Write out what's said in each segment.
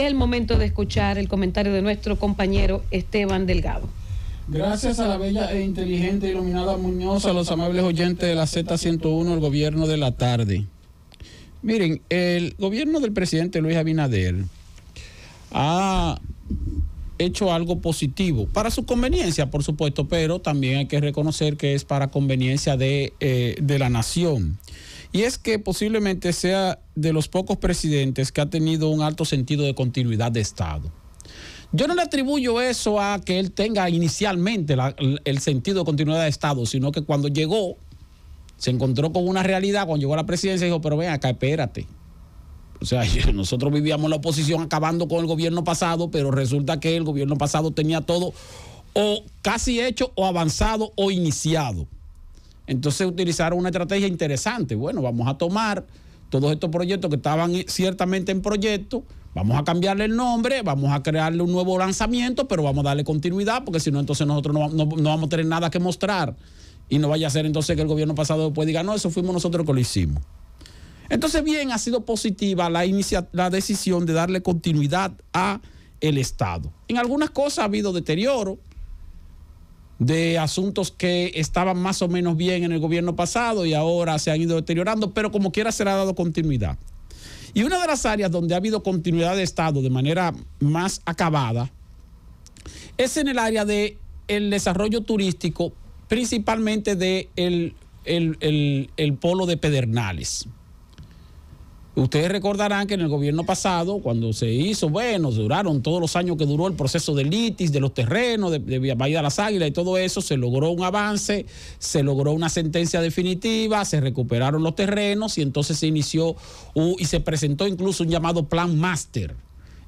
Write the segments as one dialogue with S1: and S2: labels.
S1: es el momento de escuchar el comentario de nuestro compañero Esteban Delgado. Gracias a la bella e inteligente iluminada Muñoz, a los amables oyentes de la Z101, el gobierno de la tarde. Miren, el gobierno del presidente Luis Abinader ha hecho algo positivo, para su conveniencia, por supuesto, pero también hay que reconocer que es para conveniencia de eh, la nación. Y es que posiblemente sea de los pocos presidentes que ha tenido un alto sentido de continuidad de Estado. Yo no le atribuyo eso a que él tenga inicialmente el sentido de continuidad de Estado, sino que cuando llegó, se encontró con una realidad, cuando llegó a la presidencia, dijo, pero ven acá, espérate. O sea, nosotros vivíamos la oposición acabando con el gobierno pasado, pero resulta que el gobierno pasado tenía todo o casi hecho o avanzado o iniciado. Entonces utilizaron una estrategia interesante. Bueno, vamos a tomar todos estos proyectos que estaban eh, ciertamente en proyecto, vamos a cambiarle el nombre, vamos a crearle un nuevo lanzamiento, pero vamos a darle continuidad, porque si no, entonces nosotros no, vamos a tener nada que mostrar. Y no vaya a ser entonces que el gobierno pasado después diga, no, eso fuimos nosotros que lo hicimos. Entonces, bien, ha sido positiva la, la decisión de darle continuidad a el Estado. En algunas cosas ha habido deterioro, de asuntos que estaban más o menos bien en el gobierno pasado y ahora se han ido deteriorando, pero como quiera se le ha dado continuidad. Y una de las áreas donde ha habido continuidad de Estado de manera más acabada es en el área del el desarrollo turístico, principalmente del de polo de Pedernales. Ustedes recordarán que en el gobierno pasado, cuando se hizo, bueno, duraron todos los años que duró el proceso de litis, de los terrenos, de, de Bahía de las Águilas y todo eso, se logró un avance, se logró una sentencia definitiva, se recuperaron los terrenos y entonces se inició y se presentó incluso un llamado plan máster,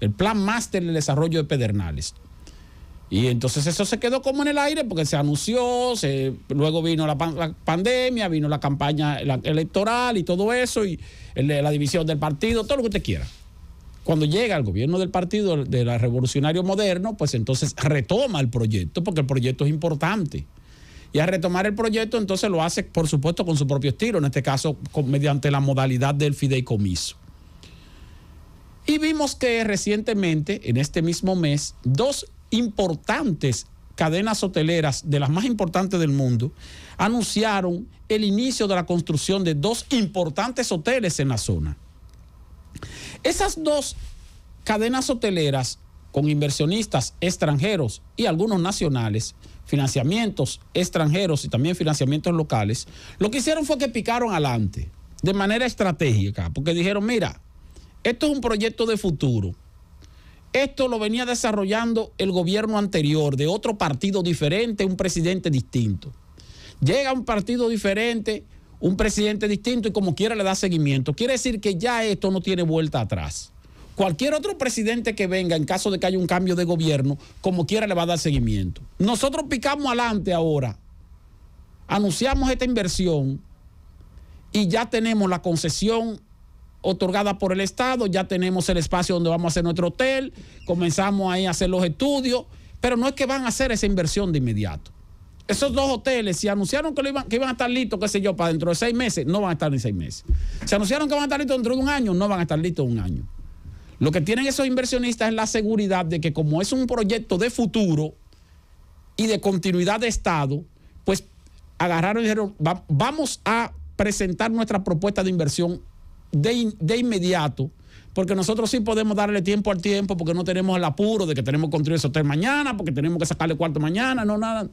S1: el plan máster del desarrollo de Pedernales. Y entonces eso se quedó como en el aire porque se anunció, luego vino la, pandemia, vino la campaña electoral y todo eso, y la división del partido, todo lo que usted quiera. Cuando llega el gobierno del partido de la Revolucionario Moderno, pues entonces retoma el proyecto, porque el proyecto es importante. Y al retomar el proyecto, entonces lo hace, por supuesto, con su propio estilo, en este caso mediante la modalidad del fideicomiso. Y vimos que recientemente, en este mismo mes, dos importantes cadenas hoteleras de las más importantes del mundo anunciaron el inicio de la construcción de dos importantes hoteles en la zona. Esas dos cadenas hoteleras con inversionistas extranjeros y algunos nacionales, financiamientos extranjeros y también financiamientos locales, lo que hicieron fue que picaron adelante de manera estratégica, porque dijeron, mira, esto es un proyecto de futuro esto lo venía desarrollando el gobierno anterior, de otro partido diferente, un presidente distinto. Llega un partido diferente, un presidente distinto y como quiera le da seguimiento. Quiere decir que ya esto no tiene vuelta atrás. Cualquier otro presidente que venga, en caso de que haya un cambio de gobierno, como quiera le va a dar seguimiento. Nosotros picamos adelante ahora, anunciamos esta inversión y ya tenemos la concesión otorgada por el Estado, ya tenemos el espacio donde vamos a hacer nuestro hotel, comenzamos ahí a hacer los estudios, pero no es que van a hacer esa inversión de inmediato. Esos dos hoteles, si anunciaron que, iban, que iban a estar listos, qué sé yo, para dentro de seis meses, no van a estar en seis meses. Si anunciaron que van a estar listos dentro de un año, no van a estar listos en un año. Lo que tienen esos inversionistas es la seguridad de que como es un proyecto de futuro y de continuidad de Estado, pues agarraron y dijeron, vamos a presentar nuestra propuesta de inversión de, inmediato porque nosotros sí podemos darle tiempo al tiempo, porque no tenemos el apuro de que tenemos que construir ese hotel mañana, porque tenemos que sacarle cuarto mañana, no nada.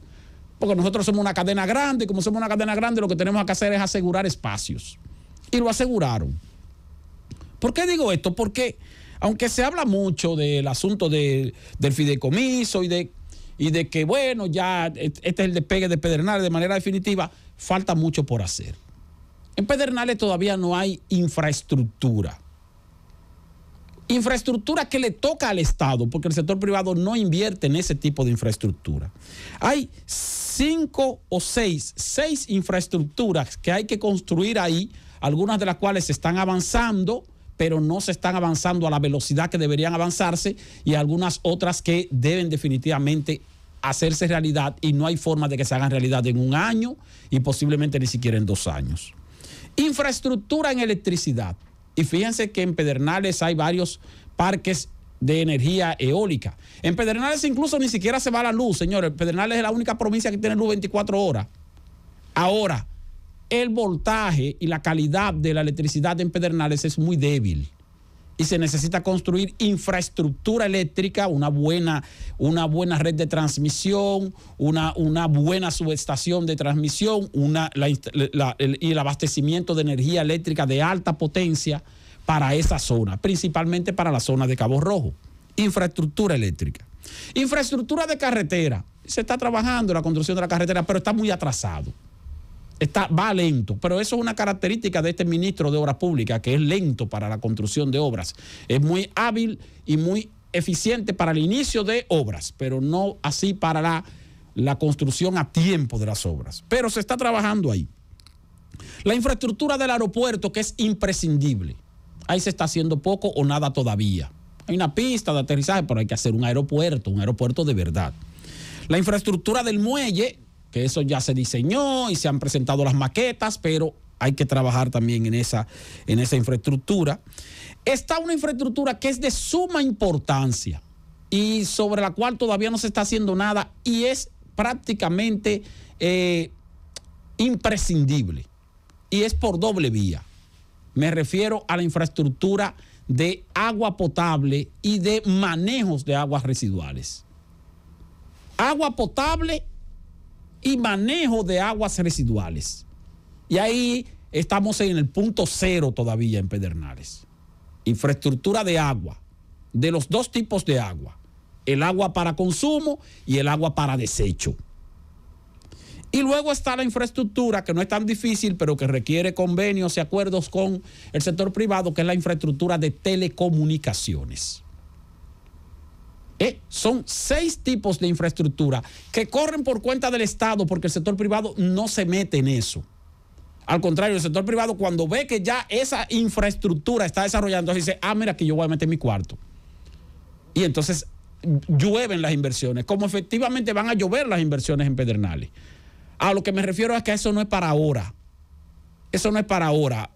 S1: Porque nosotros somos una cadena grande, y como somos una cadena grande, lo que tenemos que hacer es asegurar espacios. Y lo aseguraron. ¿Por qué digo esto? Porque aunque se habla mucho del asunto del fideicomiso y de, y de que, bueno, ya e, este es el despegue de Pedernales de manera definitiva, falta mucho por hacer. En Pedernales todavía no hay infraestructura. Infraestructura que le toca al Estado, porque el sector privado no invierte en ese tipo de infraestructura. Hay cinco o seis, seis infraestructuras que hay que construir ahí, algunas de las cuales se están avanzando, pero no se están avanzando a la velocidad que deberían avanzarse y algunas otras que deben definitivamente hacerse realidad y no hay forma de que se hagan realidad en un año y posiblemente ni siquiera en dos años. Infraestructura en electricidad. Y fíjense que en Pedernales hay varios parques de energía eólica. En Pedernales incluso ni siquiera se va la luz, señores. Pedernales es la única provincia que tiene luz 24 horas. Ahora, el voltaje y la calidad de la electricidad en Pedernales es muy débil y se necesita construir infraestructura eléctrica, una buena, una buena red de transmisión, una, una buena subestación de transmisión una, y el abastecimiento de energía eléctrica de alta potencia para esa zona, principalmente para la zona de Cabo Rojo. Infraestructura eléctrica. Infraestructura de carretera. Se está trabajando la construcción de la carretera, pero está muy atrasado. Está, va lento, pero eso es una característica de este ministro de Obras Públicas, que es lento para la construcción de obras. Es muy hábil y muy eficiente para el inicio de obras, pero no así para la, la construcción a tiempo de las obras. Pero se está trabajando ahí. La infraestructura del aeropuerto, que es imprescindible. Ahí se está haciendo poco o nada todavía. Hay una pista de aterrizaje, pero hay que hacer un aeropuerto, un aeropuerto de verdad. La infraestructura del muelle, que eso ya se diseñó y se han presentado las maquetas, pero hay que trabajar también en esa, en esa infraestructura. Está una infraestructura que es de suma importancia y sobre la cual todavía no se está haciendo nada y es prácticamente eh, imprescindible. Y es por doble vía. Me refiero a la infraestructura de agua potable y de manejos de aguas residuales. Agua potable y manejo de aguas residuales. Y ahí estamos en el punto cero todavía en Pedernales. Infraestructura de agua, de los dos tipos de agua, el agua para consumo y el agua para desecho. Y luego está la infraestructura, que no es tan difícil, pero que requiere convenios y acuerdos con el sector privado, que es la infraestructura de telecomunicaciones. Eh, son seis tipos de infraestructura que corren por cuenta del Estado porque el sector privado no se mete en eso. Al contrario, el sector privado cuando ve que ya esa infraestructura está desarrollando, dice, ah, mira, aquí yo voy a meter mi cuarto. Y entonces llueven las inversiones, como efectivamente van a llover las inversiones en Pedernales. A lo que me refiero es que eso no es para ahora. Eso no es para ahora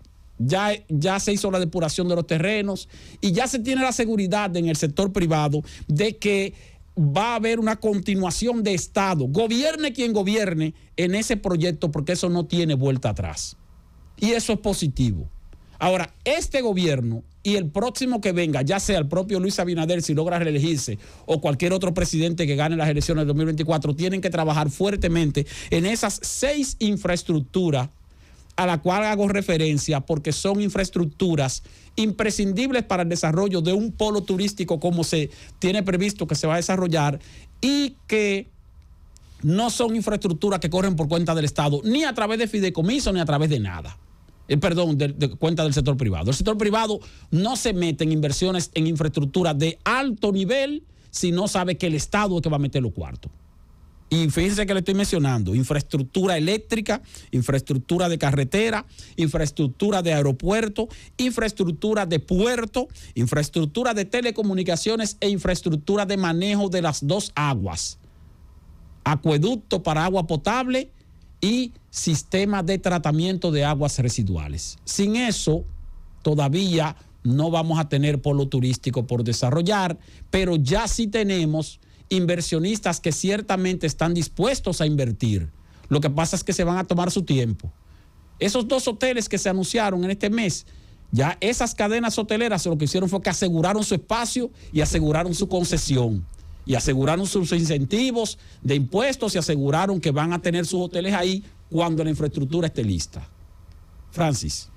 S1: ya, se hizo la depuración de los terrenos y ya se tiene la seguridad en el sector privado de que va a haber una continuación de Estado, gobierne quien gobierne en ese proyecto, porque eso no tiene vuelta atrás. Y eso es positivo. Ahora, este gobierno y el próximo que venga, ya sea el propio Luis Abinader si logra reelegirse o cualquier otro presidente que gane las elecciones del 2024, tienen que trabajar fuertemente en esas seis infraestructuras a la cual hago referencia porque son infraestructuras imprescindibles para el desarrollo de un polo turístico como se tiene previsto que se va a desarrollar y que no son infraestructuras que corren por cuenta del Estado, ni a través de fideicomiso, ni a través de nada. Eh, perdón, de, cuenta del sector privado. El sector privado no se mete en inversiones en infraestructuras de alto nivel si no sabe que el Estado es que va a meter los cuartos. Y fíjense que le estoy mencionando, infraestructura eléctrica, infraestructura de carretera, infraestructura de aeropuerto, infraestructura de puerto, infraestructura de telecomunicaciones e infraestructura de manejo de las dos aguas. Acueducto para agua potable y sistema de tratamiento de aguas residuales. Sin eso, todavía no vamos a tener polo turístico por desarrollar, pero ya sí tenemos inversionistas que ciertamente están dispuestos a invertir. Lo que pasa es que se van a tomar su tiempo. Esos dos hoteles que se anunciaron en este mes, ya esas cadenas hoteleras lo que hicieron fue que aseguraron su espacio y aseguraron su concesión. Y aseguraron sus incentivos de impuestos y aseguraron que van a tener sus hoteles ahí cuando la infraestructura esté lista. Francis.